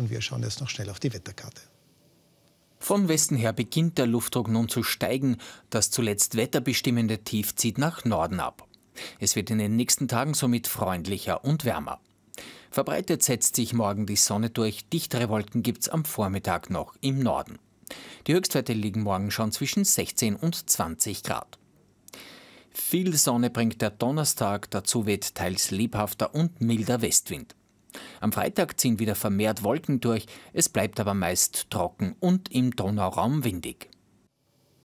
und wir schauen jetzt noch schnell auf die Wetterkarte. Vom Westen her beginnt der Luftdruck nun zu steigen. Das zuletzt wetterbestimmende Tief zieht nach Norden ab. Es wird in den nächsten Tagen somit freundlicher und wärmer. Verbreitet setzt sich morgen die Sonne durch, dichtere Wolken gibt es am Vormittag noch im Norden. Die Höchstwerte liegen morgen schon zwischen 16 und 20 Grad. Viel Sonne bringt der Donnerstag, dazu weht teils lebhafter und milder Westwind. Am Freitag ziehen wieder vermehrt Wolken durch, es bleibt aber meist trocken und im Donauraum windig.